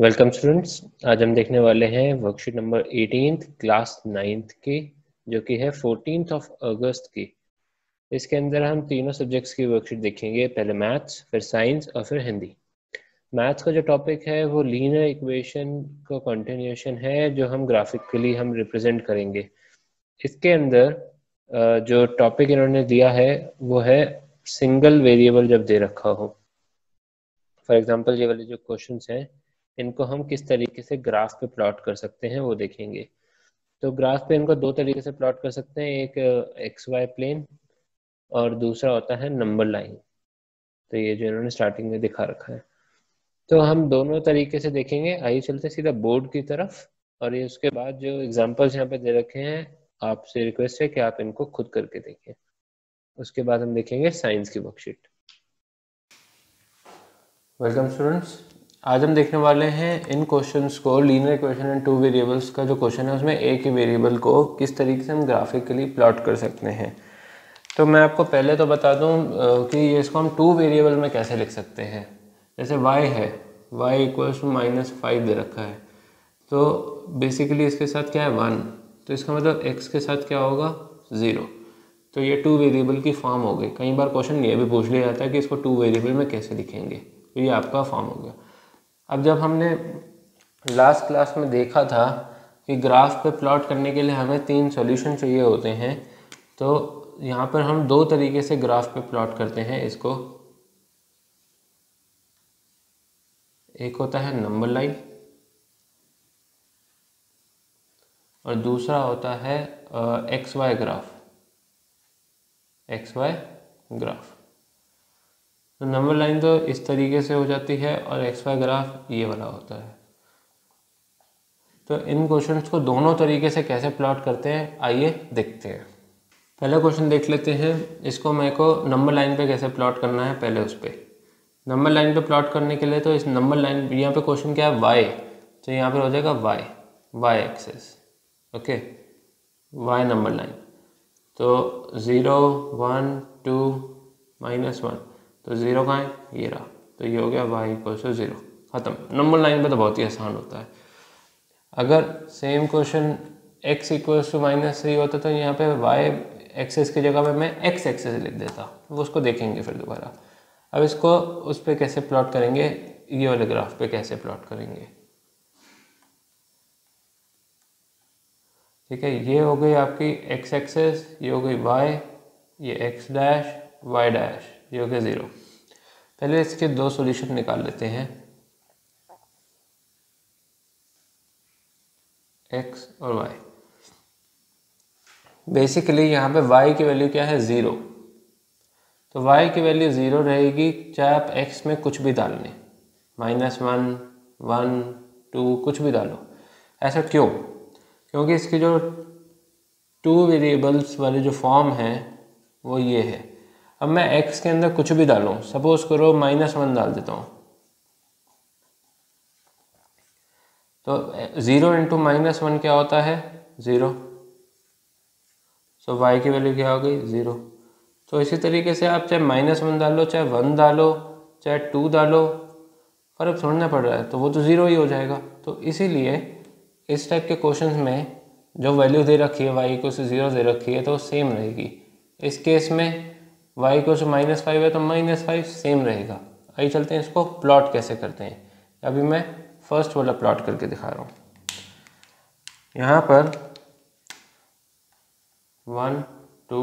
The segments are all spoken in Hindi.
वेलकम स्टूडेंट्स आज हम देखने वाले हैं worksheet number eighteen class ninth की जो कि है फोर्टीन ऑफ अगस्त की इसके अंदर हम तीनों सब्जेक्ट्स की वर्कशीट देखेंगे पहले मैथ्स फिर साइंस और फिर हिंदी मैथ्स का जो टॉपिक है वो लीनर इक्वेशन का कंटिन्यूशन है जो हम ग्राफिकली हम रिप्रेजेंट करेंगे इसके अंदर जो टॉपिक इन्होंने दिया है वो है सिंगल वेरिएबल जब दे रखा हो फॉर एग्जाम्पल ये वाले जो क्वेश्चन हैं इनको हम किस तरीके से ग्राफ पे प्लॉट कर सकते हैं वो देखेंगे तो ग्राफ पे इनको दो तरीके से प्लॉट कर सकते हैं एक एक्स वाई प्लेन और दूसरा होता है नंबर लाइन तो ये जो इन्होंने स्टार्टिंग में दिखा रखा है तो हम दोनों तरीके से देखेंगे आइए चलते सीधा बोर्ड की तरफ और ये उसके बाद जो एग्जाम्पल्स यहाँ पे दे रखे हैं आपसे रिक्वेस्ट है कि आप इनको खुद करके देखें उसके बाद हम देखेंगे साइंस की वर्कशीट वेलकम स्टूडेंट्स आज हम देखने वाले हैं इन क्वेश्चंस को linear equation and two variables का जो क्वेश्चन है उसमें एक ही वेरिएबल को किस तरीके से हम ग्राफिकली प्लॉट कर सकते हैं तो मैं आपको पहले तो बता दूं कि ये इसको हम टू वेरिएबल में कैसे लिख सकते हैं जैसे वाई है y equals to minus five दे रखा है तो बेसिकली इसके साथ क्या है वन तो इसका मतलब एक्स के साथ क्या होगा ज़ीरो तो ये टू वेरिएबल की फॉर्म हो गई कई बार क्वेश्चन ये भी पूछ लिया जाता है कि इसको टू वेरिएबल में कैसे लिखेंगे तो ये आपका फॉर्म हो गया अब जब हमने लास्ट क्लास में देखा था कि ग्राफ पे प्लॉट करने के लिए हमें तीन सॉल्यूशन चाहिए होते हैं तो यहाँ पर हम दो तरीके से ग्राफ पे प्लॉट करते हैं इसको एक होता है नंबर लाइन और दूसरा होता है x y graph x y graph तो नंबर लाइन तो इस तरीके से हो जाती है और एक्स वाई ग्राफ ये वाला होता है तो इन क्वेश्चंस को दोनों तरीके से कैसे प्लॉट करते हैं आइए देखते हैं पहला क्वेश्चन देख लेते हैं इसको मेरे को नंबर लाइन पे कैसे प्लॉट करना है पहले उस पर नंबर लाइन पे प्लॉट करने के लिए तो इस नंबर लाइन यहाँ पे क्वेश्चन क्या है वाई तो यहाँ पर हो जाएगा y y axis okay y number line तो zero one two minus one तो ज़ीरो कहाँ है ये रहा तो ये हो गया वाई इक्वल टू ज़ीरो ख़त्म नंबर लाइन पर तो बहुत ही आसान होता है अगर same question x equals to minus three होता तो यहाँ पे वाई एक्सेस की जगह पे मैं एक्स एक्सेस लिख देता वो उसको देखेंगे फिर दोबारा अब इसको उस पर कैसे प्लॉट करेंगे ये वाले ग्राफ पे कैसे प्लॉट करेंगे ठीक है ये हो गई आपकी एक्स एक्सेस ये हो गई वाई ये एक्स डैश वाई डैश जो कि ज़ीरो पहले इसके दो सॉल्यूशन निकाल लेते हैं एक्स और वाई बेसिकली यहाँ पे वाई की वैल्यू क्या है ज़ीरो तो वाई की वैल्यू ज़ीरो रहेगी चाहे आप एक्स में कुछ भी डाल लें माइनस वन वन टू कुछ भी डालो ऐसा क्यों क्योंकि इसके जो टू वेरिएबल्स वाले जो फॉर्म हैं वो ये है अब मैं एक्स के अंदर कुछ भी डालू सपोज करो माइनस वन डाल देता हूँ तो ज़ीरो इंटू माइनस वन क्या होता है ज़ीरो सो so, वाई की वैल्यू क्या हो गई ज़ीरो तो इसी तरीके से आप चाहे माइनस वन डालो चाहे वन डालो चाहे टू डालो फ़र्क छोड़ना पड़ रहा है तो वो तो ज़ीरो ही हो जाएगा तो इसीलिए इस टाइप के क्वेश्चन में जो वैल्यू दे रखी है वाई को ज़ीरो दे रखी है तो सेम रहेगी इस केस में वाई को माइनस फाइव है तो माइनस फाइव सेम रहेगा आई चलते हैं इसको प्लॉट कैसे करते हैं अभी मैं फर्स्ट वाला प्लॉट करके दिखा रहा हूँ यहाँ पर one two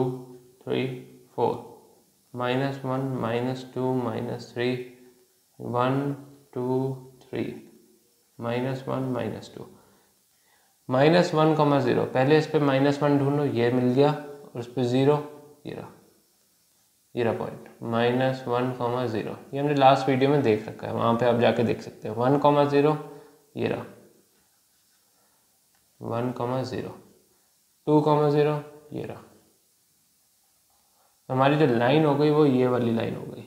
three four minus one minus two minus three one two three minus one minus two minus one comma zero पहले इस पर माइनस वन ढूंढो ये मिल गया और उस पर ज़ीरो ये रहा zero point minus one comma zero ये हमने लास्ट वीडियो में देख रखा है वहाँ पे आप जाके देख सकते हैं वन कॉमा ज़ीरो ये रहा one comma zero two comma zero ये रहा हमारी जो लाइन हो गई वो ये वाली लाइन हो गई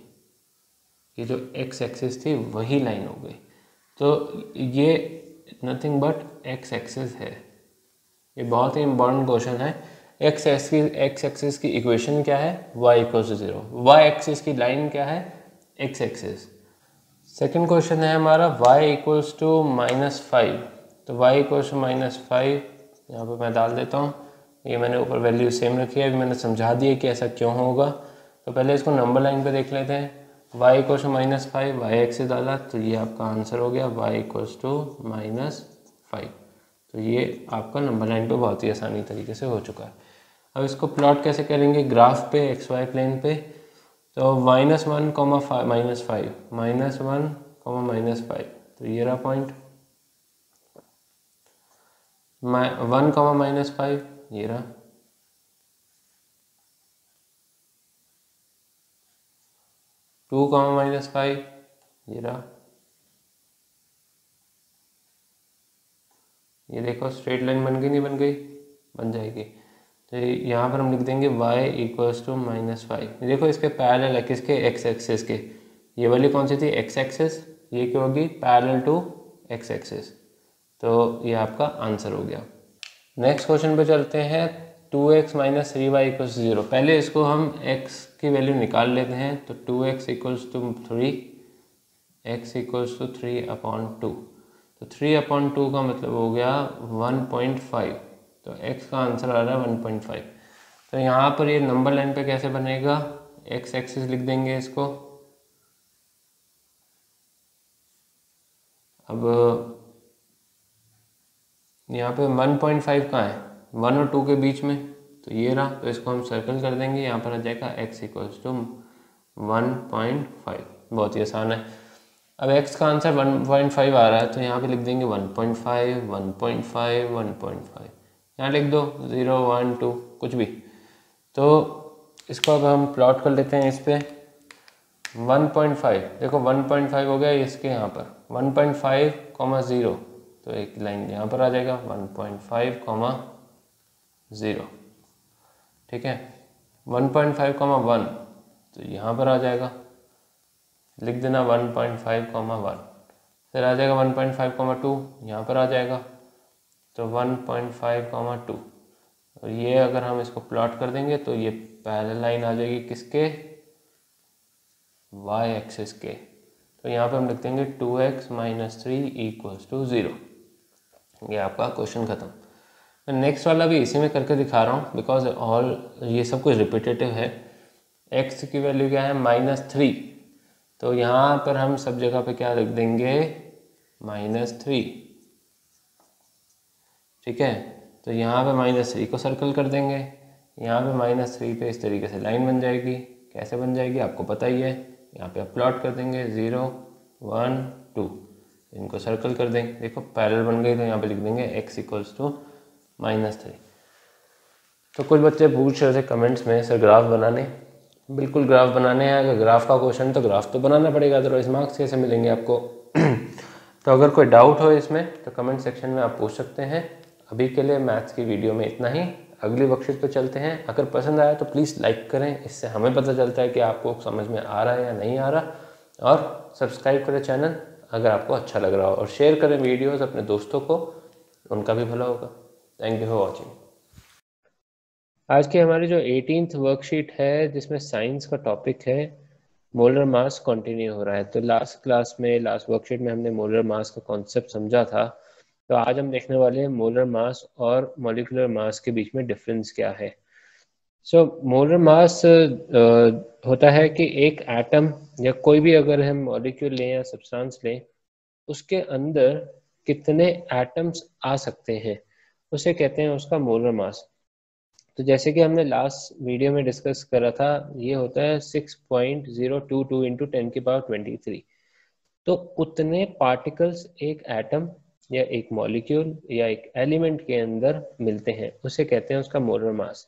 ये जो एक्स एक्सिस थी वही लाइन हो गई तो ये नथिंग बट एक्स एक्सिस है ये बहुत ही इम्पोर्टेंट क्वेश्चन है एक्स एक्स की एक्स एक्सिस की इक्वेशन क्या है y equal to zero y axis की लाइन क्या है एक्स एक्सिस सेकेंड क्वेश्चन है हमारा y equals to minus five तो y equals to minus five यहाँ पर मैं डाल देता हूँ ये मैंने ऊपर वैल्यू सेम रखी है अभी मैंने समझा दिया कि ऐसा क्यों होगा तो पहले इसको नंबर लाइन पर देख लेते हैं y equals to minus five y x डाला तो ये आपका आंसर हो गया y equals to minus five तो ये आपका नंबर लाइन पर बहुत ही आसानी तरीके से हो चुका है अब इसको प्लॉट कैसे करेंगे ग्राफ पे एक्स वाई प्लेन पे तो minus one comma five minus five minus one comma minus five तो ये रहा point one comma minus five ये रहा टू कॉमा माइनस फाइव ये रहा ये देखो स्ट्रेट लाइन बन गई नहीं बन गई बन जाएगी तो यहाँ पर हम लिख देंगे y equals to minus five देखो इसके पैरल है किसके एक्स एक्सेस के ये वाली कौन सी थी एक्स एक्सेस ये क्यों होगी पैरल टू एक्स एक्सेस तो ये आपका आंसर हो गया नेक्स्ट क्वेश्चन पे चलते हैं two x minus three y equals zero पहले इसको हम एक्स की वैल्यू निकाल लेते हैं तो two x equals to three x equals to three upon two तो थ्री अपॉन टू का मतलब हो गया वन पॉइंट फाइव तो x का आंसर आ रहा है 1.5 तो यहाँ पर ये नंबर लाइन पे कैसे बनेगा x एक्सिस लिख देंगे इसको अब यहाँ पे 1.5 कहाँ है वन और टू के बीच में तो ये रहा तो इसको हम सर्कल कर देंगे यहाँ पर आ जाएगा x equal to one point five बहुत ही आसान है अब x का आंसर 1.5 आ रहा है तो यहाँ पे लिख देंगे 1.5 1.5 1.5 यहाँ लिख दो ज़ीरो वन टू कुछ भी तो इसको अगर हम प्लॉट कर लेते हैं इस पर वन पॉइंट फाइव देखो वन पॉइंट फाइव हो गया इसके यहाँ पर one point five comma zero तो एक लाइन यहाँ पर आ जाएगा one point five comma zero ठीक है one point five comma one तो यहाँ पर आ जाएगा लिख देना one point five comma one फिर आ जाएगा one point five comma two यहाँ पर आ जाएगा तो वन पॉइंट फाइव और ये अगर हम इसको प्लॉट कर देंगे तो ये पहले लाइन आ जाएगी किसके वाई एक्सिस के तो यहाँ पे हम लिख देंगे two x minus three equals to zero ये आपका क्वेश्चन ख़त्म नेक्स्ट वाला भी इसी में करके दिखा रहा हूँ बिकॉज ऑल ये सब कुछ रिपीटेटिव है एक्स की वैल्यू क्या है माइनस थ्री तो यहाँ पर हम सब जगह पे क्या लिख देंगे माइनस थ्री ठीक है तो यहाँ पे माइनस थ्री को सर्कल कर देंगे यहाँ पे माइनस थ्री पे इस तरीके से लाइन बन जाएगी कैसे बन जाएगी आपको पता ही है यहाँ पे आप प्लॉट कर देंगे ज़ीरो वन टू इनको सर्कल कर देंगे देखो पैरल बन गई तो यहाँ पे लिख देंगे x equals to minus three तो कुछ बच्चे पूछ रहे थे कमेंट्स में सर ग्राफ बनाने बिल्कुल ग्राफ बनाने हैं अगर ग्राफ का क्वेश्चन तो ग्राफ तो बनाना पड़ेगा अदरवाइज तो मार्क्स कैसे मिलेंगे आपको तो अगर कोई डाउट हो इसमें तो कमेंट सेक्शन में आप पूछ सकते हैं अभी के लिए मैथ्स की वीडियो में इतना ही अगली वर्कशीट पर चलते हैं अगर पसंद आया तो प्लीज़ लाइक करें इससे हमें पता चलता है कि आपको समझ में आ रहा है या नहीं आ रहा और सब्सक्राइब करें चैनल अगर आपको अच्छा लग रहा हो और शेयर करें वीडियोस अपने दोस्तों को उनका भी भला होगा थैंक यू फॉर वॉचिंग आज की हमारी जो एटीनथ वर्कशीट है जिसमें साइंस का टॉपिक है मोलर मास कंटिन्यू हो रहा है तो लास्ट क्लास में लास्ट वर्कशीट में हमने मोलर मास का कॉन्सेप्ट समझा था तो आज हम देखने वाले हैं मोलर मास और मोलिकुलर मास के बीच में डिफरेंस क्या है सो मोलर मास होता है कि एक एटम या कोई भी अगर हम मॉलिक्यूल लें या सब्सटेंस लें उसके अंदर कितने एटम्स आ सकते हैं उसे कहते हैं उसका मोलर मास तो जैसे कि हमने लास्ट वीडियो में डिस्कस करा था ये होता है 6.022 point zero two two into ten की पावर ट्वेंटी थ्री तो उतने पार्टिकल्स एक एटम या एक मॉलिक्यूल या एक एलिमेंट के अंदर मिलते हैं उसे कहते हैं उसका मोलर मास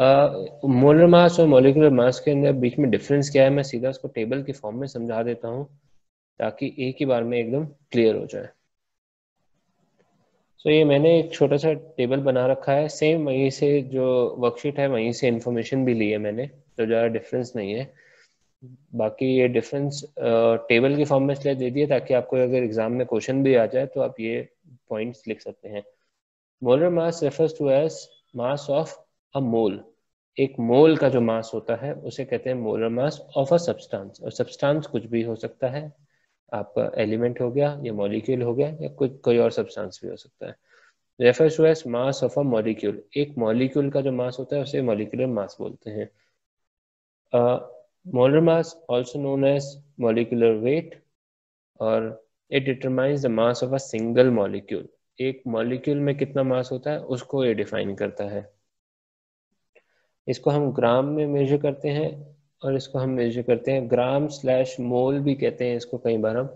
मोलर मास और मोलिकुलर मास के अंदर बीच में डिफरेंस क्या है मैं सीधा उसको टेबल के फॉर्म में समझा देता हूँ ताकि एक ही बार में एकदम क्लियर हो जाए सो so, ये मैंने एक छोटा सा टेबल बना रखा है सेम वहीं से जो वर्कशीट है वहीं से इन्फॉर्मेशन भी ली है मैंने तो ज़्यादा डिफरेंस नहीं है बाकी ये डिफरेंस टेबल uh, के फॉर्म में इसलिए दे दिए ताकि आपको अगर एग्जाम में क्वेश्चन भी आ जाए तो आप ये पॉइंट्स लिख सकते हैं molar mass refers to as mass of a mole एक मोल का जो मास होता है उसे कहते हैं molar mass of a substance और सब्सटेंस कुछ भी हो सकता है आपका एलिमेंट हो गया या मॉलिक्यूल हो गया या कुछ कोई और सब्सटेंस भी हो सकता है refers to as mass of a molecule एक मॉलिक्यूल का जो मास होता है उसे मॉलिक्यूलर मास बोलते हैं uh, molar mass also known as molecular weight और it determines the mass of a single molecule एक मॉलिक्यूल में कितना मास होता है उसको ये डिफाइन करता है इसको हम ग्राम में मेजर करते हैं और इसको हम मेजर करते हैं ग्राम स्लैश मोल भी कहते हैं इसको कई बार हम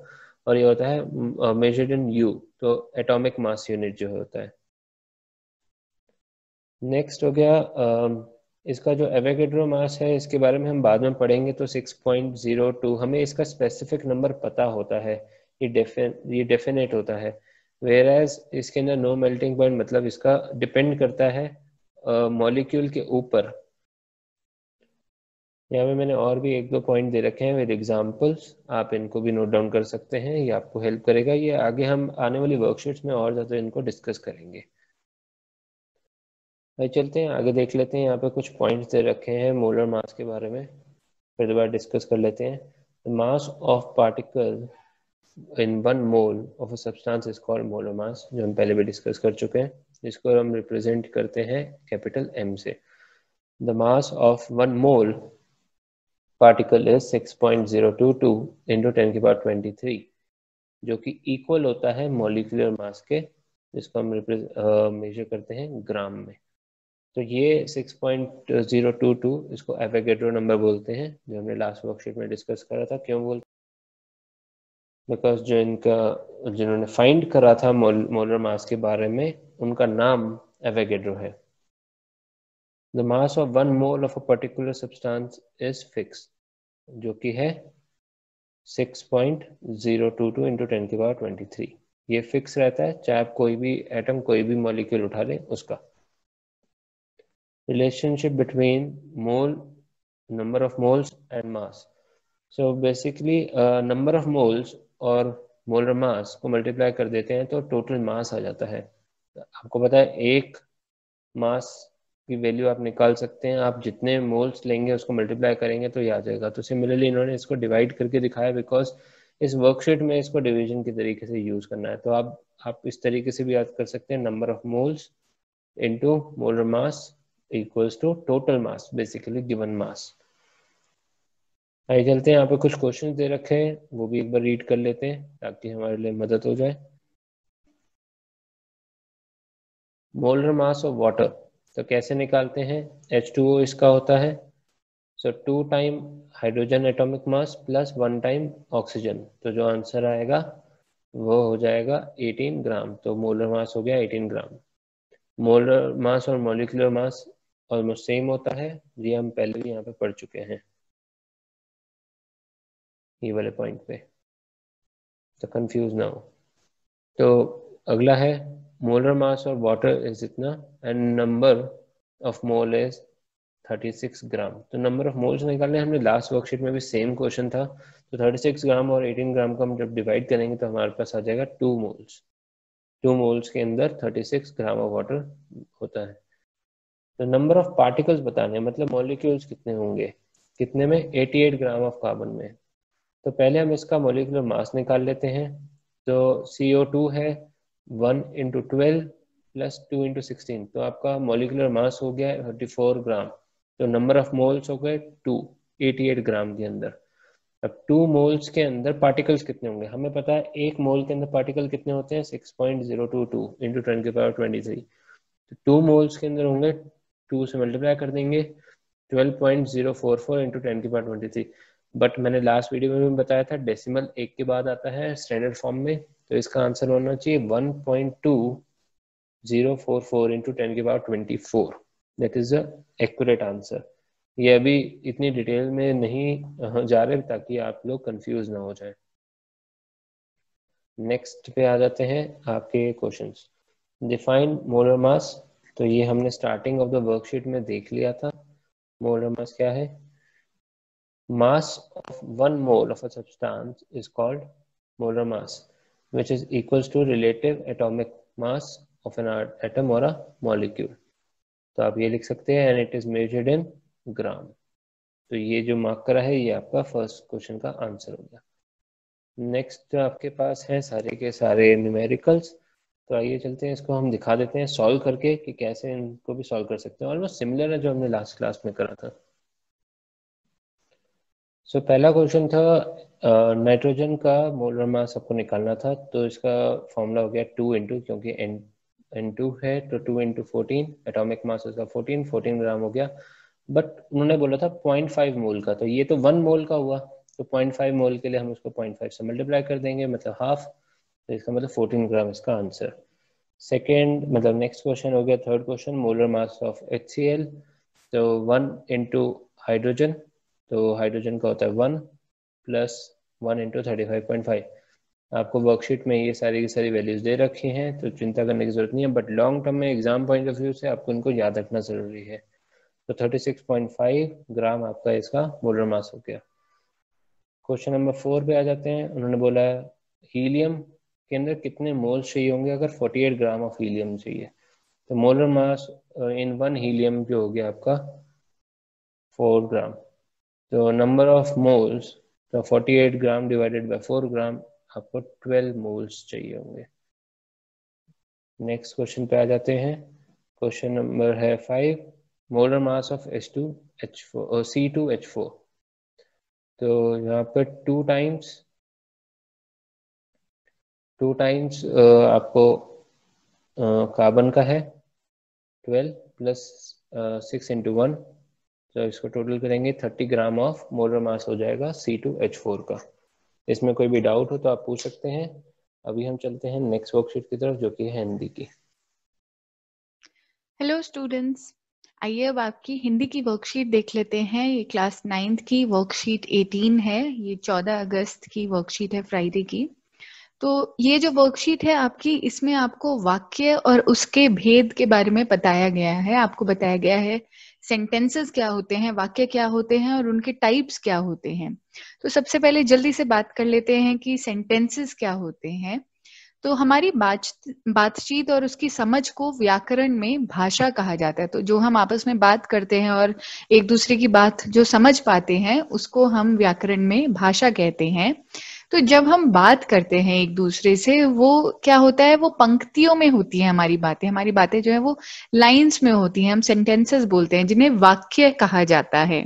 और ये होता है मेजर्ड इन यू तो एटॉमिक मास यूनिट जो होता है नेक्स्ट हो गया uh, इसका जो एवेगेड्रो मास है इसके बारे में हम बाद में पढ़ेंगे तो 6.02 हमें इसका स्पेसिफिक नंबर पता होता है ये डेफिन ये डेफिनेट होता है वेयर एज इसके अंदर नो मेल्टिंग पॉइंट मतलब इसका डिपेंड करता है मॉलिक्यूल uh, के ऊपर यहाँ पे मैंने और भी एक दो पॉइंट दे रखे हैं विद एग्जांपल्स आप इनको भी नोट डाउन कर सकते हैं ये आपको हेल्प करेगा ये आगे हम आने वाली वर्कशीट्स में और ज़्यादा इनको डिस्कस करेंगे भाई चलते हैं आगे देख लेते हैं यहाँ पे कुछ पॉइंट्स दे रखे हैं मोलर मास के बारे में फिर दोबारा डिस्कस कर लेते हैं mass of particle in one mole of substance is called molar mass जो हम पहले भी डिस्कस कर चुके हैं जिसको हम रिप्रेजेंट करते हैं कैपिटल एम से the mass of one mole particle is 6.022 into ten की पावर ट्वेंटी थ्री जो कि इक्वल होता है मोलिकुलर मास के जिसको हम मेजर करते हैं ग्राम में तो ये 6.022 इसको एवेगेड्रो नंबर बोलते हैं जो हमने लास्ट वर्कशीट में डिस्कस करा था क्यों बोलते बिकॉज जो इनका जिन्होंने फाइंड करा था मोलर मास के बारे में उनका नाम एवेगेड्रो है the mass of one mole of a particular substance is fix जो कि है 6.022 इंटू टेन के पावर 23 ये फिक्स रहता है चाहे आप कोई भी एटम कोई भी मॉलिक्यूल उठा लें उसका relationship between mole number of moles and mass so basically uh, number of moles और मोलर मास को मल्टीप्लाई कर देते हैं तो टोटल मास आ जाता है आपको पता है एक मास की वैल्यू आप निकाल सकते हैं आप जितने मोल्स लेंगे उसको मल्टीप्लाई करेंगे तो ye aa jayega to similarly इन्होंने इसको डिवाइड करके दिखाया बिकॉज इस वर्कशीट में इसको डिवीजन के तरीके से यूज करना है तो आप आप इस तरीके से भी याद कर सकते हैं number of moles into molar mass equals to total mass basically given mass आइए चलते हैं यहाँ पे कुछ क्वेश्चन दे रखे हैं वो भी एक बार रीड कर लेते हैं ताकि हमारे लिए मदद हो जाए मोलर मास ऑफ वाटर तो कैसे निकालते हैं H2O इसका होता है so two time hydrogen atomic mass plus one time oxygen तो जो आंसर आएगा वो हो जाएगा 18 ग्राम तो मोलर मास हो गया 18 ग्राम मोलर मास और मोलिकुलर मास ऑलमोस्ट सेम होता है ये हम पहले भी यहाँ पे पढ़ चुके हैं ये वाले पॉइंट पे तो कंफ्यूज ना हो तो अगला है मोलर मास और वाटर इज इतना and number of mole is 36 gram तो नंबर ऑफ मोल्स निकालने हमने लास्ट वर्कशीट में भी सेम क्वेश्चन था तो 36 ग्राम और 18 ग्राम को हम जब डिवाइड करेंगे तो हमारे पास आ जाएगा टू मोल्स टू मोल्स के अंदर 36 ग्राम ऑफ वाटर होता है तो नंबर ऑफ पार्टिकल्स बताने हैं मतलब मॉलिक्यूल्स कितने होंगे कितने में 88 ग्राम ऑफ कार्बन में तो पहले हम इसका मोलिकुलर मास निकाल लेते हैं तो CO2 है one into twelve plus two into sixteen तो आपका मोलिकुलर मास हो गया थर्टी फोर ग्राम तो नंबर ऑफ मोल्स हो गए टू एटी ग्राम के अंदर अब टू मोल्स के अंदर पार्टिकल्स कितने होंगे हमें पता है एक मोल के अंदर पार्टिकल कितने होते हैं six point zero two two into twenty three two moles के अंदर होंगे टू से मल्टीप्लाई कर देंगे twelve point zero four four into ten की पावर ट्वेंटी थ्री बट मैंने लास्ट वीडियो में भी बताया था डेसिमल एक के बाद आता है स्टैंडर्ड फॉर्म में तो इसका आंसर होना चाहिए one point two zero four four into ten की power twenty four that is the accurate answer ये अभी इतनी डिटेल में नहीं हाँ, जा रहे ताकि आप लोग कंफ्यूज ना हो जाए नेक्स्ट पे आ जाते हैं आपके क्वेश्चंस डिफाइन मोलर मास तो ये हमने स्टार्टिंग ऑफ द वर्कशीट में देख लिया था मोलर मास क्या है mass of one mole of a substance is called molar mass which is equals to relative atomic mass of an atom और अ मॉलिक्यूल तो आप ये लिख सकते हैं and it is measured in gram तो ये जो मार्क करा है ये आपका फर्स्ट क्वेश्चन का आंसर हो गया नेक्स्ट आपके पास है सारे के सारे न्यूमेरिकल्स तो आइए चलते हैं इसको हम दिखा देते हैं सॉल्व करके कि कैसे इनको भी सॉल्व कर सकते हैं ऑलमोस्ट सिमिलर है जो हमने लास्ट क्लास में करा था सो so, पहला क्वेश्चन था नाइट्रोजन का मोलर मास आपको निकालना था तो इसका फॉर्मूला हो गया टू इंटू क्योंकि एन एन टू है तो two into fourteen atomic mass उसका फोर्टीन फोर्टीन ग्राम हो गया बट उन्होंने बोला था पॉइंट फाइव मोल का तो ये तो वन मोल का हुआ तो पॉइंट फाइव मोल के लिए हम उसको पॉइंट फाइव से मल्टीप्लाई कर देंगे मतलब हाफ तो इसका मतलब फोर्टीन ग्राम इसका आंसर सेकेंड मतलब नेक्स्ट क्वेश्चन हो गया third question molar mass of H C L तो वन इंटू हाइड्रोजन तो हाइड्रोजन का होता है one plus one into thirty five point five आपको वर्कशीट में ये सारी की सारी वैल्यूज दे रखी हैं तो चिंता करने की जरूरत नहीं है बट लॉन्ग टर्म में एग्जाम पॉइंट ऑफ व्यू से आपको इनको याद रखना जरूरी है तो thirty six point five gram आपका इसका मोलर मास हो गया क्वेश्चन नंबर फोर पे आ जाते हैं उन्होंने बोला हीलियम के अंदर कितने मोल्स चाहिए होंगे अगर 48 ग्राम ऑफ हीलियम चाहिए तो molar mass in one helium जो हो गया आपका फोर ग्राम तो नंबर ऑफ मोल्स तो 48 ग्राम डिवाइडेड बाय 4 ग्राम आपको 12 मोल्स चाहिए होंगे नेक्स्ट क्वेश्चन पे आ जाते हैं क्वेश्चन नंबर है five molar mass of H two H four C two H four तो यहाँ पर two times two times uh, आपको कार्बन uh, का है twelve plus six into one तो इसको टोटल करेंगे thirty gram of molar mass हो जाएगा सी टू एच फोर का इसमें कोई भी डाउट हो तो आप पूछ सकते हैं अभी हम चलते हैं नेक्स्ट वर्कशीट की तरफ जो कि है हिंदी की हेलो स्टूडेंट्स आइए अब आपकी हिंदी की वर्कशीट देख लेते हैं ये क्लास नाइन्थ की वर्कशीट 18 है ये 14 अगस्त की वर्कशीट है फ्राइडे की तो ये जो वर्कशीट है आपकी इसमें आपको वाक्य और उसके भेद के बारे में बताया गया है आपको बताया गया है सेंटेंसेस क्या होते हैं वाक्य क्या होते हैं और उनके टाइप्स क्या होते हैं तो सबसे पहले जल्दी से बात कर लेते हैं कि सेंटेंसेस क्या होते हैं तो हमारी बात बातचीत और उसकी समझ को व्याकरण में भाषा कहा जाता है तो जो हम आपस में बात करते हैं और एक दूसरे की बात जो समझ पाते हैं उसको हम व्याकरण में भाषा कहते हैं तो जब हम बात करते हैं एक दूसरे से वो क्या होता है वो पंक्तियों में होती है हमारी बातें हमारी बातें जो है वो लाइंस में होती हैं हम सेंटेंसेस बोलते हैं जिन्हें वाक्य कहा जाता है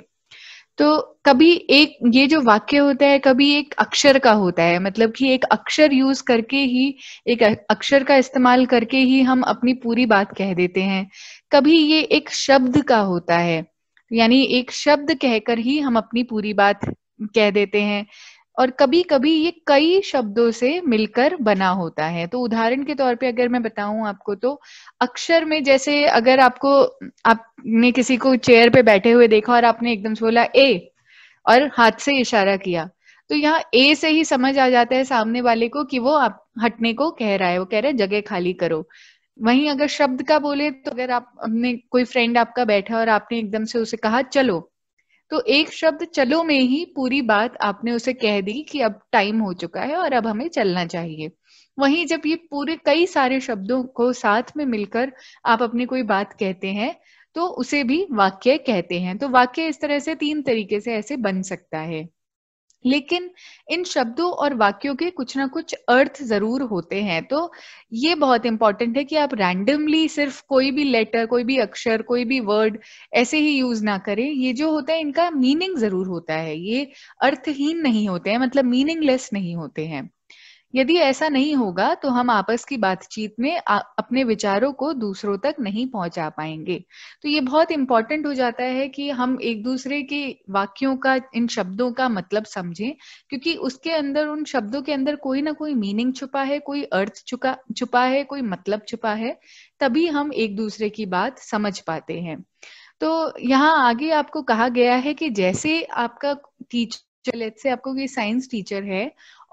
तो कभी एक ये जो वाक्य होता है कभी एक अक्षर का होता है मतलब कि एक अक्षर यूज करके ही एक अक्षर का इस्तेमाल करके ही हम अपनी पूरी बात कह देते हैं कभी ये एक शब्द का होता है यानी एक शब्द कहकर ही हम अपनी पूरी बात कह देते हैं और कभी कभी ये कई शब्दों से मिलकर बना होता है तो उदाहरण के तौर पे अगर मैं बताऊं आपको तो अक्षर में जैसे अगर आपको आपने किसी को चेयर पे बैठे हुए देखा और आपने एकदम से बोला ए और हाथ से इशारा किया तो यहाँ ए से ही समझ आ जाता है सामने वाले को कि वो आप हटने को कह रहा है वो कह रहा है जगह खाली करो वहीं अगर शब्द का बोले तो अगर आप अपने कोई फ्रेंड आपका बैठा और आपने एकदम से उसे कहा चलो तो एक शब्द चलो में ही पूरी बात आपने उसे कह दी कि अब टाइम हो चुका है और अब हमें चलना चाहिए वहीं जब ये पूरे कई सारे शब्दों को साथ में मिलकर आप अपनी कोई बात कहते हैं तो उसे भी वाक्य कहते हैं तो वाक्य इस तरह से तीन तरीके से ऐसे बन सकता है लेकिन इन शब्दों और वाक्यों के कुछ ना कुछ अर्थ जरूर होते हैं तो ये बहुत इंपॉर्टेंट है कि आप रैंडमली सिर्फ कोई भी लेटर कोई भी अक्षर कोई भी वर्ड ऐसे ही यूज ना करें ये जो होता है इनका मीनिंग जरूर होता है ये अर्थहीन नहीं होते हैं मतलब मीनिंगलेस नहीं होते हैं यदि ऐसा नहीं होगा तो हम आपस की बातचीत में अपने विचारों को दूसरों तक नहीं पहुंचा पाएंगे तो ये बहुत इंपॉर्टेंट हो जाता है कि हम एक दूसरे के वाक्यों का इन शब्दों का मतलब समझें क्योंकि उसके अंदर उन शब्दों के अंदर कोई ना कोई मीनिंग छुपा है कोई अर्थ छुपा छुपा है कोई मतलब छुपा है तभी हम एक दूसरे की बात समझ पाते हैं तो यहाँ आगे आपको कहा गया है कि जैसे आपका टीचर लेट से आपको कोई साइंस टीचर है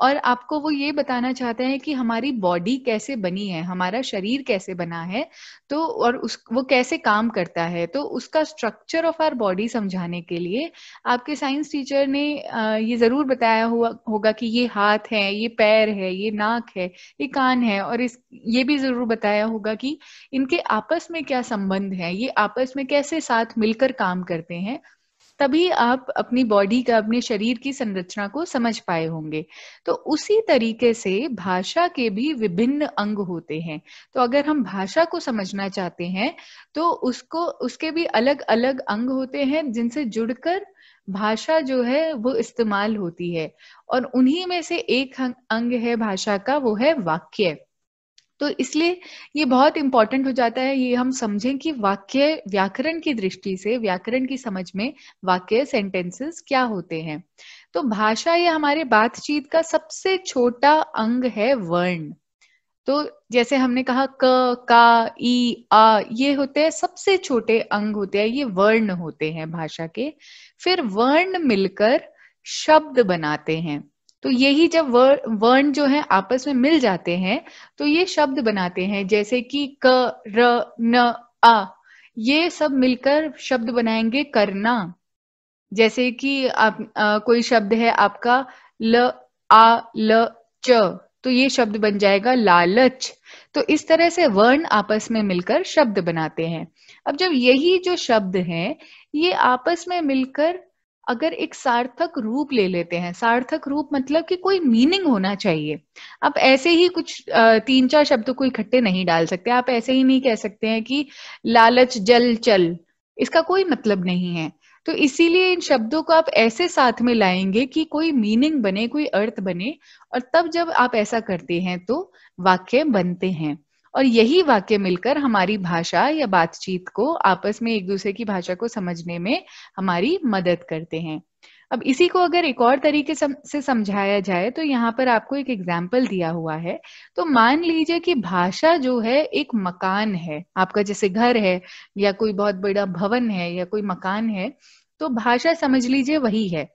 और आपको वो ये बताना चाहते हैं कि हमारी बॉडी कैसे बनी है हमारा शरीर कैसे बना है तो और उस वो कैसे काम करता है तो उसका स्ट्रक्चर ऑफ आर बॉडी समझाने के लिए आपके साइंस टीचर ने ये जरूर बताया हुआ होगा कि ये हाथ है ये पैर है ये नाक है ये कान है और इस ये भी जरूर बताया होगा कि इनके आपस में क्या संबंध है ये आपस में कैसे साथ मिलकर काम करते हैं तभी आप अपनी बॉडी का अपने शरीर की संरचना को समझ पाए होंगे तो उसी तरीके से भाषा के भी विभिन्न अंग होते हैं तो अगर हम भाषा को समझना चाहते हैं तो उसको उसके भी अलग अलग अंग होते हैं जिनसे जुड़कर भाषा जो है वो इस्तेमाल होती है और उन्हीं में से एक अंग है भाषा का वो है वाक्य तो इसलिए ये बहुत इंपॉर्टेंट हो जाता है ये हम समझें कि वाक्य व्याकरण की दृष्टि से व्याकरण की समझ में वाक्य सेंटेंसेस क्या होते हैं तो भाषा ये हमारे बातचीत का सबसे छोटा अंग है वर्ण तो जैसे हमने कहा क का ई आ ये होते हैं सबसे छोटे अंग होते हैं ये वर्ण होते हैं भाषा के फिर वर्ण मिलकर शब्द बनाते हैं तो यही जब वर्ण जो है आपस में मिल जाते हैं तो ये शब्द बनाते हैं जैसे कि क र न आ ये सब मिलकर शब्द बनाएंगे करना जैसे कि आप आ, कोई शब्द है आपका ल आ ल च तो ये शब्द बन जाएगा लालच तो इस तरह से वर्ण आपस में मिलकर शब्द बनाते हैं अब जब यही जो शब्द हैं ये आपस में मिलकर अगर एक सार्थक रूप ले लेते हैं सार्थक रूप मतलब कि कोई मीनिंग होना चाहिए आप ऐसे ही कुछ तीन चार शब्द को इकट्ठे नहीं डाल सकते आप ऐसे ही नहीं कह सकते हैं कि लालच जल चल इसका कोई मतलब नहीं है तो इसीलिए इन शब्दों को आप ऐसे साथ में लाएंगे कि कोई मीनिंग बने कोई अर्थ बने और तब जब आप ऐसा करते हैं तो वाक्य बनते हैं और यही वाक्य मिलकर हमारी भाषा या बातचीत को आपस में एक दूसरे की भाषा को समझने में हमारी मदद करते हैं अब इसी को अगर एक और तरीके से समझाया जाए तो यहाँ पर आपको एक एग्जाम्पल दिया हुआ है तो मान लीजिए कि भाषा जो है एक मकान है आपका जैसे घर है या कोई बहुत बड़ा भवन है या कोई मकान है तो भाषा समझ लीजिए वही है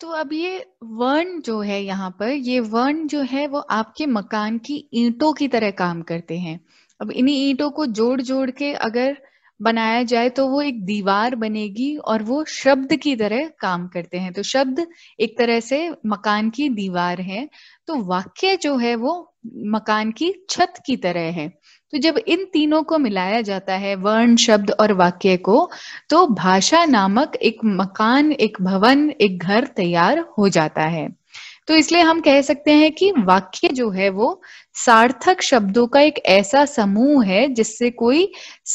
तो अब ये वर्ण जो है यहाँ पर ये वर्ण जो है वो आपके मकान की ईंटों की तरह काम करते हैं अब इन्हीं ईंटों को जोड़ जोड़ के अगर बनाया जाए तो वो एक दीवार बनेगी और वो शब्द की तरह काम करते हैं तो शब्द एक तरह से मकान की दीवार है तो वाक्य जो है वो मकान की छत की तरह है तो जब इन तीनों को मिलाया जाता है वर्ण शब्द और वाक्य को तो भाषा नामक एक मकान एक भवन एक घर तैयार हो जाता है तो इसलिए हम कह सकते हैं कि वाक्य जो है वो सार्थक शब्दों का एक ऐसा समूह है जिससे कोई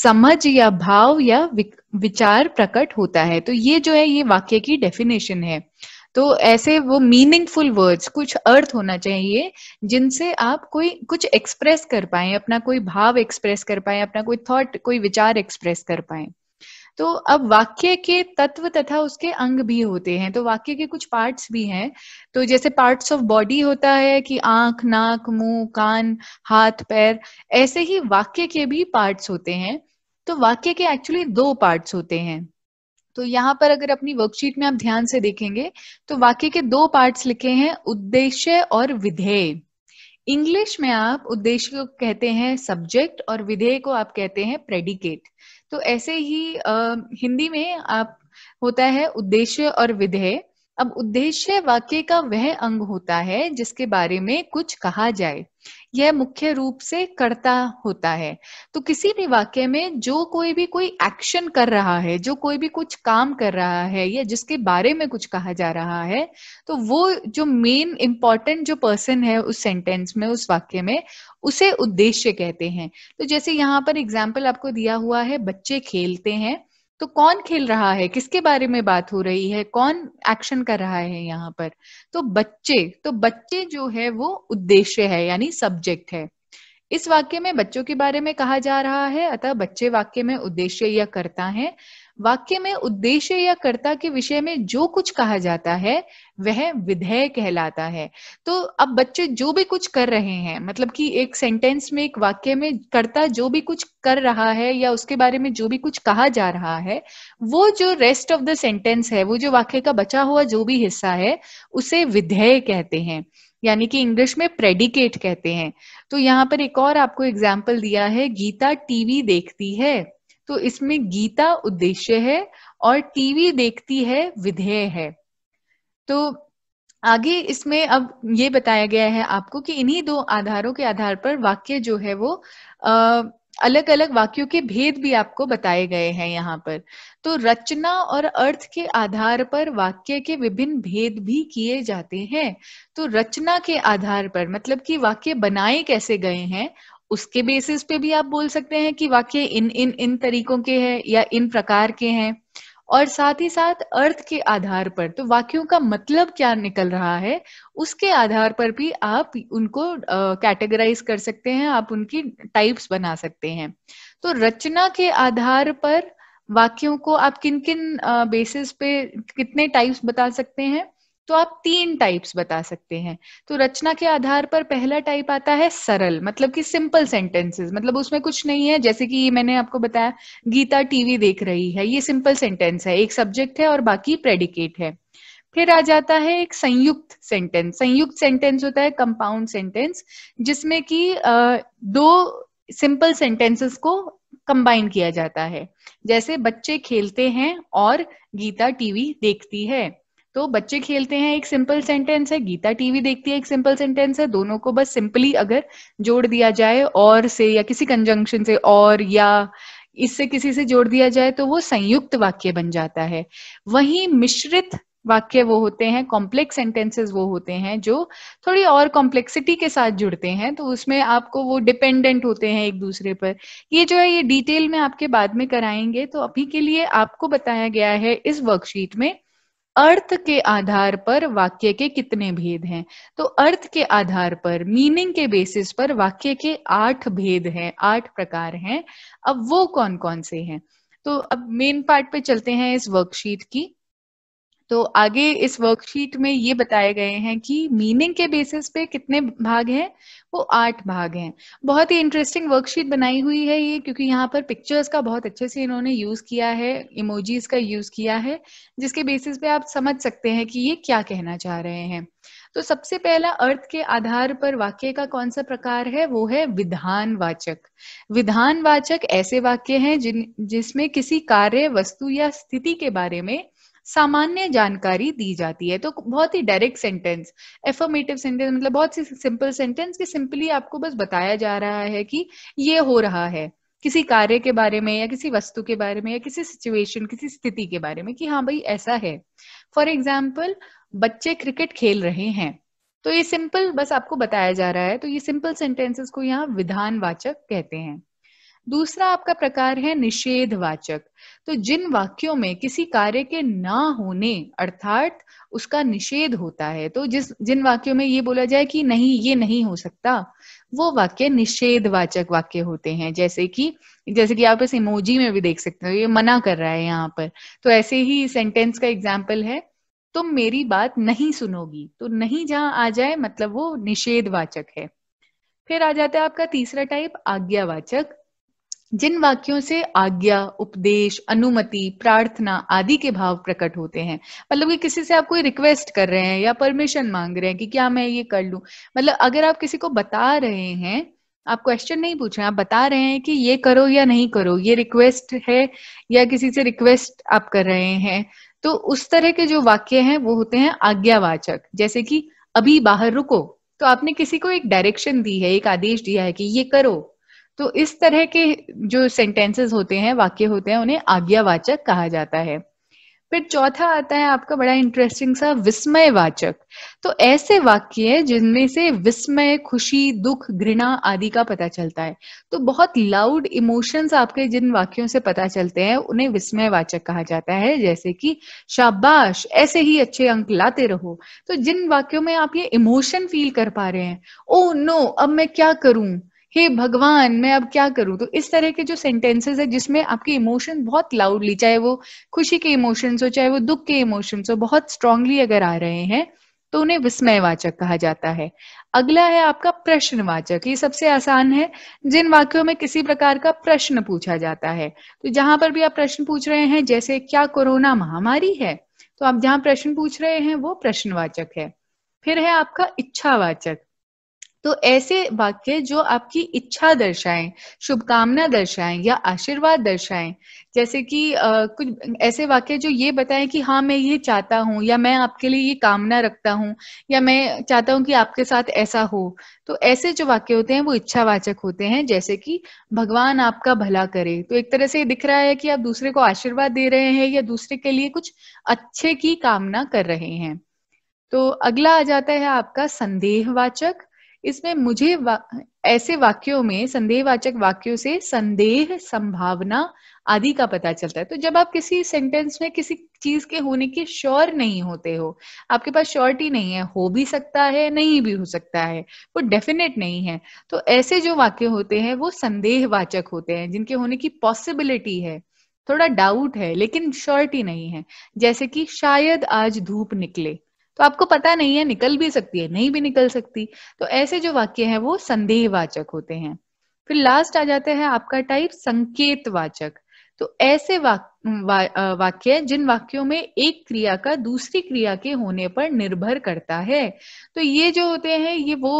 समझ या भाव या विचार प्रकट होता है तो ये जो है ये वाक्य की डेफिनेशन है तो ऐसे वो मीनिंगफुल वर्ड्स कुछ अर्थ होना चाहिए जिनसे आप कोई कुछ एक्सप्रेस कर पाए अपना कोई भाव एक्सप्रेस कर पाए अपना कोई थॉट कोई विचार एक्सप्रेस कर पाए तो अब वाक्य के तत्व तथा उसके अंग भी होते हैं तो वाक्य के कुछ पार्ट्स भी हैं तो जैसे पार्ट्स ऑफ बॉडी होता है कि आंख नाक मुंह कान हाथ पैर ऐसे ही वाक्य के भी पार्ट्स होते हैं तो वाक्य के एक्चुअली दो पार्ट्स होते हैं तो यहाँ पर अगर अपनी वर्कशीट में आप ध्यान से देखेंगे तो वाक्य के दो पार्ट्स लिखे हैं उद्देश्य और विधेय इंग्लिश में आप उद्देश्य को कहते हैं सब्जेक्ट और विधेय को आप कहते हैं प्रेडिकेट तो ऐसे ही आ, हिंदी में आप होता है उद्देश्य और विधेय अब उद्देश्य वाक्य का वह अंग होता है जिसके बारे में कुछ कहा जाए यह मुख्य रूप से करता होता है तो किसी भी वाक्य में जो कोई भी कोई एक्शन कर रहा है जो कोई भी कुछ काम कर रहा है या जिसके बारे में कुछ कहा जा रहा है तो वो जो मेन इम्पॉर्टेंट जो पर्सन है उस सेंटेंस में उस वाक्य में उसे उद्देश्य कहते हैं तो जैसे यहाँ पर एग्जाम्पल आपको दिया हुआ है बच्चे खेलते हैं तो कौन खेल रहा है किसके बारे में बात हो रही है कौन एक्शन कर रहा है यहाँ पर तो बच्चे तो बच्चे जो है वो उद्देश्य है यानी सब्जेक्ट है इस वाक्य में बच्चों के बारे में कहा जा रहा है अतः बच्चे वाक्य में उद्देश्य यह करता है वाक्य में उद्देश्य या कर्ता के विषय में जो कुछ कहा जाता है वह विधेय कहलाता है तो अब बच्चे जो भी कुछ कर रहे हैं मतलब कि एक सेंटेंस में एक वाक्य में कर्ता जो भी कुछ कर रहा है या उसके बारे में जो भी कुछ कहा जा रहा है वो जो रेस्ट ऑफ द सेंटेंस है वो जो वाक्य का बचा हुआ जो भी हिस्सा है उसे विधेय कहते हैं यानी कि इंग्लिश में प्रेडिकेट कहते हैं तो यहाँ पर एक और आपको एग्जाम्पल दिया है गीता टीवी देखती है तो इसमें गीता उद्देश्य है और टीवी देखती है विधेय है तो आगे इसमें अब ये बताया गया है आपको कि इन्हीं दो आधारों के आधार पर वाक्य जो है वो अलग अलग वाक्यों के भेद भी आपको बताए गए हैं यहाँ पर तो रचना और अर्थ के आधार पर वाक्य के विभिन्न भेद भी किए जाते हैं तो रचना के आधार पर मतलब कि वाक्य बनाए कैसे गए हैं उसके बेसिस पे भी आप बोल सकते हैं कि वाक्य इन इन इन तरीकों के हैं या इन प्रकार के हैं और साथ ही साथ अर्थ के आधार पर तो वाक्यों का मतलब क्या निकल रहा है उसके आधार पर भी आप उनको कैटेगराइज uh, कर सकते हैं आप उनकी टाइप्स बना सकते हैं तो रचना के आधार पर वाक्यों को आप किन किन बेसिस uh, पे कितने टाइप्स बता सकते हैं तो आप तीन टाइप्स बता सकते हैं तो रचना के आधार पर पहला टाइप आता है सरल मतलब कि सिंपल सेंटेंसेस मतलब उसमें कुछ नहीं है जैसे कि मैंने आपको बताया गीता टीवी देख रही है ये सिंपल सेंटेंस है एक सब्जेक्ट है और बाकी प्रेडिकेट है फिर आ जाता है एक संयुक्त सेंटेंस संयुक्त सेंटेंस होता है कंपाउंड सेंटेंस जिसमें कि दो सिंपल सेंटेंसेस को कंबाइन किया जाता है जैसे बच्चे खेलते हैं और गीता टीवी देखती है तो बच्चे खेलते हैं एक सिंपल सेंटेंस है गीता टीवी देखती है एक सिंपल सेंटेंस है दोनों को बस सिंपली अगर जोड़ दिया जाए और से या किसी कंजंक्शन से और या इससे किसी से जोड़ दिया जाए तो वो संयुक्त वाक्य बन जाता है वहीं मिश्रित वाक्य वो होते हैं कॉम्प्लेक्स सेंटेंसेस वो होते हैं जो थोड़ी और कॉम्प्लेक्सिटी के साथ जुड़ते हैं तो उसमें आपको वो डिपेंडेंट होते हैं एक दूसरे पर ये जो है ये डिटेल में आपके बाद में कराएंगे तो अभी के लिए आपको बताया गया है इस वर्कशीट में अर्थ के आधार पर वाक्य के कितने भेद हैं तो अर्थ के आधार पर मीनिंग के बेसिस पर वाक्य के आठ भेद हैं आठ प्रकार हैं अब वो कौन कौन से हैं तो अब मेन पार्ट पे चलते हैं इस वर्कशीट की तो आगे इस वर्कशीट में ये बताए गए हैं कि मीनिंग के बेसिस पे कितने भाग हैं वो आठ भाग हैं बहुत ही इंटरेस्टिंग वर्कशीट बनाई हुई है ये क्योंकि यहाँ पर पिक्चर्स का बहुत अच्छे से इन्होंने यूज किया है इमोजीज का यूज किया है जिसके बेसिस पे आप समझ सकते हैं कि ये क्या कहना चाह रहे हैं तो सबसे पहला अर्थ के आधार पर वाक्य का कौन सा प्रकार है वो है विधान वाचक विधान वाचक ऐसे वाक्य हैं जिन जिसमें किसी कार्य वस्तु या स्थिति के बारे में सामान्य जानकारी दी जाती है तो बहुत ही डायरेक्ट सेंटेंस एफर्मेटिव सेंटेंस मतलब बहुत सी सिंपल सेंटेंस कि सिंपली आपको बस बताया जा रहा है कि ये हो रहा है किसी कार्य के बारे में या किसी वस्तु के बारे में या किसी सिचुएशन किसी स्थिति के बारे में कि हाँ भाई ऐसा है फॉर एग्जाम्पल बच्चे क्रिकेट खेल रहे हैं तो ये सिंपल बस आपको बताया जा रहा है तो ये सिंपल सेंटेंसेस को यहाँ विधानवाचक कहते हैं दूसरा आपका प्रकार है निषेधवाचक तो जिन वाक्यों में किसी कार्य के ना होने अर्थात उसका निषेध होता है तो जिस जिन वाक्यों में ये बोला जाए कि नहीं ये नहीं हो सकता वो वाक्य निषेधवाचक वाक्य होते हैं जैसे कि जैसे कि आप इस इमोजी में भी देख सकते हो ये मना कर रहा है यहाँ पर तो ऐसे ही सेंटेंस का एग्जाम्पल है तुम मेरी बात नहीं सुनोगी तो नहीं जहां आ जाए मतलब वो निषेधवाचक है फिर आ जाता है आपका तीसरा टाइप आज्ञावाचक जिन वाक्यों से आज्ञा उपदेश अनुमति प्रार्थना आदि के भाव प्रकट होते हैं मतलब कि किसी से आप कोई रिक्वेस्ट कर रहे हैं या परमिशन मांग रहे हैं कि क्या मैं ये कर लू मतलब अगर आप किसी को बता रहे हैं आप क्वेश्चन नहीं पूछ रहे आप बता रहे हैं कि ये करो या नहीं करो ये रिक्वेस्ट है या किसी से रिक्वेस्ट आप कर रहे हैं तो उस तरह के जो वाक्य हैं वो होते हैं आज्ञावाचक जैसे कि अभी बाहर रुको तो आपने किसी को एक डायरेक्शन दी है एक आदेश दिया है कि ये करो तो इस तरह के जो सेंटेंसेस होते हैं वाक्य होते हैं उन्हें आज्ञावाचक कहा जाता है फिर चौथा आता है आपका बड़ा इंटरेस्टिंग सा विस्मय वाचक तो ऐसे वाक्य जिनमें से विस्मय खुशी दुख घृणा आदि का पता चलता है तो बहुत लाउड इमोशंस आपके जिन वाक्यों से पता चलते हैं उन्हें विस्मय वाचक कहा जाता है जैसे कि शाबाश ऐसे ही अच्छे अंक लाते रहो तो जिन वाक्यों में आप ये इमोशन फील कर पा रहे हैं ओ नो अब मैं क्या करूं हे hey भगवान मैं अब क्या करूं तो इस तरह के जो सेंटेंसेस है जिसमें आपके इमोशन बहुत लाउडली चाहे वो खुशी के इमोशंस हो चाहे वो दुख के इमोशंस हो बहुत स्ट्रांगली अगर आ रहे हैं तो उन्हें विस्मयवाचक कहा जाता है अगला है आपका प्रश्नवाचक ये सबसे आसान है जिन वाक्यों में किसी प्रकार का प्रश्न पूछा जाता है तो जहां पर भी आप प्रश्न पूछ रहे हैं जैसे क्या कोरोना महामारी है तो आप जहां प्रश्न पूछ रहे हैं वो प्रश्नवाचक है फिर है आपका इच्छावाचक तो ऐसे वाक्य जो आपकी इच्छा दर्शाएं शुभकामना दर्शाएं या आशीर्वाद दर्शाएं जैसे कि आ, कुछ ऐसे वाक्य जो ये बताएं कि हाँ मैं ये चाहता हूँ या मैं आपके लिए ये कामना रखता हूँ या मैं चाहता हूँ कि आपके साथ ऐसा हो तो ऐसे जो वाक्य होते हैं वो इच्छावाचक होते हैं जैसे कि भगवान आपका भला करे तो एक तरह से दिख रहा है कि आप दूसरे को आशीर्वाद दे रहे हैं या दूसरे के लिए कुछ अच्छे की कामना कर रहे हैं तो अगला आ जाता है आपका संदेहवाचक इसमें मुझे वा, ऐसे वाक्यों में संदेहवाचक वाक्यों से संदेह संभावना आदि का पता चलता है तो जब आप किसी सेंटेंस में किसी चीज के होने की श्योर नहीं होते हो आपके पास श्योरिटी नहीं है हो भी सकता है नहीं भी हो सकता है वो डेफिनेट नहीं है तो ऐसे जो वाक्य होते हैं वो संदेहवाचक होते हैं जिनके होने की पॉसिबिलिटी है थोड़ा डाउट है लेकिन श्योरिटी नहीं है जैसे कि शायद आज धूप निकले तो आपको पता नहीं है निकल भी सकती है नहीं भी निकल सकती तो ऐसे जो वाक्य है वो संदेहवाचक होते हैं फिर लास्ट आ जाते हैं आपका टाइप संकेतवाचक तो ऐसे वाक्य वा, वाक्य जिन वाक्यों में एक क्रिया का दूसरी क्रिया के होने पर निर्भर करता है तो ये जो होते हैं ये वो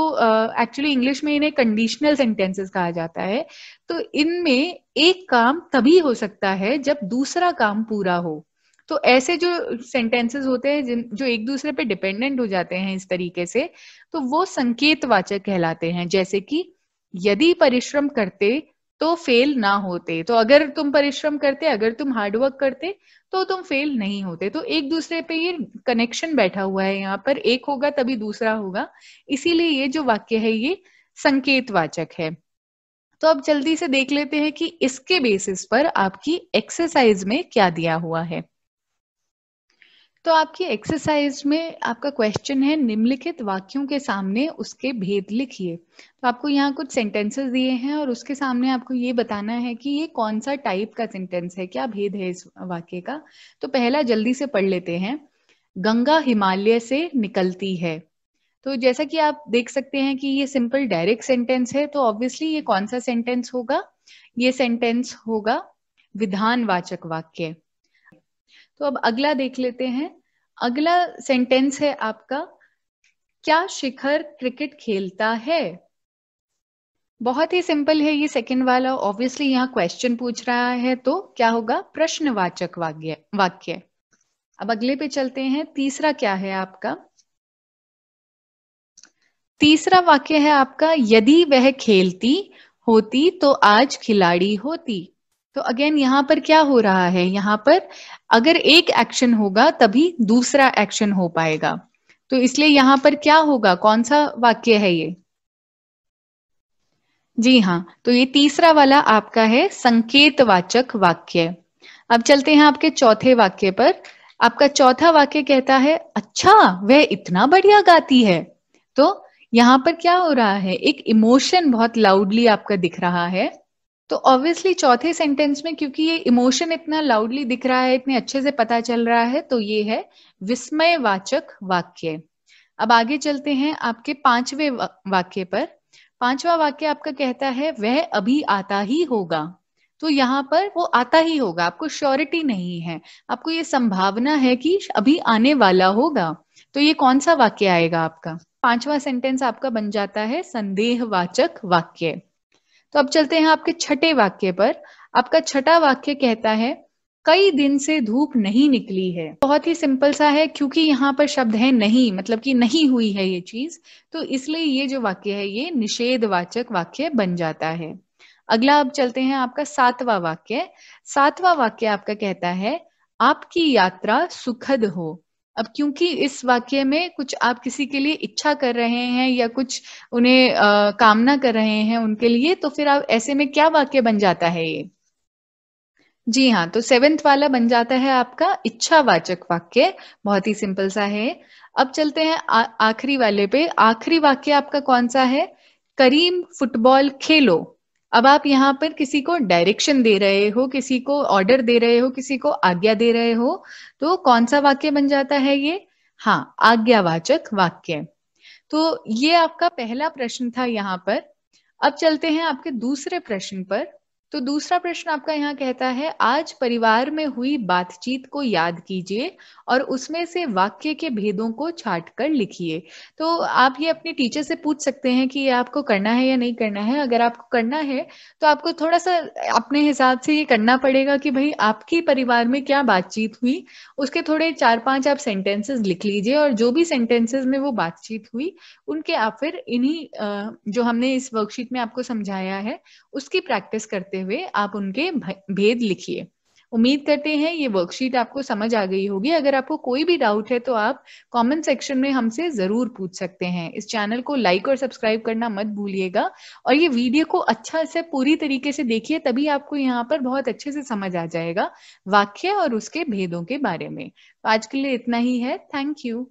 एक्चुअली इंग्लिश में इन्हें कंडीशनल सेंटेंसेस कहा जाता है तो इनमें एक काम तभी हो सकता है जब दूसरा काम पूरा हो तो ऐसे जो सेंटेंसेस होते हैं जिन जो एक दूसरे पे डिपेंडेंट हो जाते हैं इस तरीके से तो वो संकेतवाचक कहलाते हैं जैसे कि यदि परिश्रम करते तो फेल ना होते तो अगर तुम परिश्रम करते अगर तुम हार्डवर्क करते तो तुम फेल नहीं होते तो एक दूसरे पे ये कनेक्शन बैठा हुआ है यहाँ पर एक होगा तभी दूसरा होगा इसीलिए ये जो वाक्य है ये संकेतवाचक है तो अब जल्दी से देख लेते हैं कि इसके बेसिस पर आपकी एक्सरसाइज में क्या दिया हुआ है तो आपकी एक्सरसाइज में आपका क्वेश्चन है निम्नलिखित वाक्यों के सामने उसके भेद लिखिए तो आपको यहाँ कुछ सेंटेंसेस दिए हैं और उसके सामने आपको ये बताना है कि ये कौन सा टाइप का सेंटेंस है क्या भेद है इस वाक्य का तो पहला जल्दी से पढ़ लेते हैं गंगा हिमालय से निकलती है तो जैसा कि आप देख सकते हैं कि ये सिंपल डायरेक्ट सेंटेंस है तो ऑब्वियसली ये कौन सा सेंटेंस होगा ये सेंटेंस होगा विधानवाचक वाक्य तो अब अगला देख लेते हैं अगला सेंटेंस है आपका क्या शिखर क्रिकेट खेलता है बहुत ही सिंपल है ये सेकंड वाला ऑब्वियसली यहाँ क्वेश्चन पूछ रहा है तो क्या होगा प्रश्नवाचक वाक्य वाक्य अब अगले पे चलते हैं तीसरा क्या है आपका तीसरा वाक्य है आपका यदि वह खेलती होती तो आज खिलाड़ी होती तो अगेन यहां पर क्या हो रहा है यहां पर अगर एक एक्शन होगा तभी दूसरा एक्शन हो पाएगा तो इसलिए यहां पर क्या होगा कौन सा वाक्य है ये जी हाँ तो ये तीसरा वाला आपका है संकेतवाचक वाक्य अब चलते हैं आपके चौथे वाक्य पर आपका चौथा वाक्य कहता है अच्छा वह इतना बढ़िया गाती है तो यहां पर क्या हो रहा है एक इमोशन बहुत लाउडली आपका दिख रहा है तो ऑब्वियसली चौथे सेंटेंस में क्योंकि ये इमोशन इतना लाउडली दिख रहा है इतने अच्छे से पता चल रहा है तो ये है विस्मय वाचक वाक्य अब आगे चलते हैं आपके पांचवे वाक्य पर पांचवा वाक्य आपका कहता है वह अभी आता ही होगा तो यहाँ पर वो आता ही होगा आपको श्योरिटी नहीं है आपको ये संभावना है कि अभी आने वाला होगा तो ये कौन सा वाक्य आएगा आपका पांचवा सेंटेंस आपका बन जाता है संदेहवाचक वाक्य तो अब चलते हैं आपके छठे वाक्य पर आपका छठा वाक्य कहता है कई दिन से धूप नहीं निकली है बहुत ही सिंपल सा है क्योंकि यहाँ पर शब्द है नहीं मतलब कि नहीं हुई है ये चीज तो इसलिए ये जो वाक्य है ये निषेधवाचक वाक्य बन जाता है अगला अब चलते हैं आपका सातवां वाक्य सातवां वाक्य आपका कहता है आपकी यात्रा सुखद हो अब क्योंकि इस वाक्य में कुछ आप किसी के लिए इच्छा कर रहे हैं या कुछ उन्हें आ, कामना कर रहे हैं उनके लिए तो फिर आप ऐसे में क्या वाक्य बन जाता है ये जी हाँ तो सेवेंथ वाला बन जाता है आपका इच्छावाचक वाक्य बहुत ही सिंपल सा है अब चलते हैं आखिरी वाले पे आखिरी वाक्य आपका कौन सा है करीम फुटबॉल खेलो अब आप यहाँ पर किसी को डायरेक्शन दे रहे हो किसी को ऑर्डर दे रहे हो किसी को आज्ञा दे रहे हो तो कौन सा वाक्य बन जाता है ये हाँ आज्ञावाचक वाक्य तो ये आपका पहला प्रश्न था यहाँ पर अब चलते हैं आपके दूसरे प्रश्न पर तो दूसरा प्रश्न आपका यहाँ कहता है आज परिवार में हुई बातचीत को याद कीजिए और उसमें से वाक्य के भेदों को छाट कर लिखिए तो आप ये अपने टीचर से पूछ सकते हैं कि ये आपको करना है या नहीं करना है अगर आपको करना है तो आपको थोड़ा सा अपने हिसाब से ये करना पड़ेगा कि भाई आपकी परिवार में क्या बातचीत हुई उसके थोड़े चार पांच आप सेंटेंसेस लिख लीजिए और जो भी सेंटेंसेस में वो बातचीत हुई उनके आप फिर इन्हीं जो हमने इस वर्कशीट में आपको समझाया है उसकी प्रैक्टिस करते हुए आप उनके भेद लिखिए उम्मीद करते हैं ये वर्कशीट आपको समझ आ गई होगी अगर आपको कोई भी डाउट है तो आप कमेंट सेक्शन में हमसे जरूर पूछ सकते हैं इस चैनल को लाइक और सब्सक्राइब करना मत भूलिएगा और ये वीडियो को अच्छा से पूरी तरीके से देखिए तभी आपको यहाँ पर बहुत अच्छे से समझ आ जाएगा वाक्य और उसके भेदों के बारे में तो आज के लिए इतना ही है थैंक यू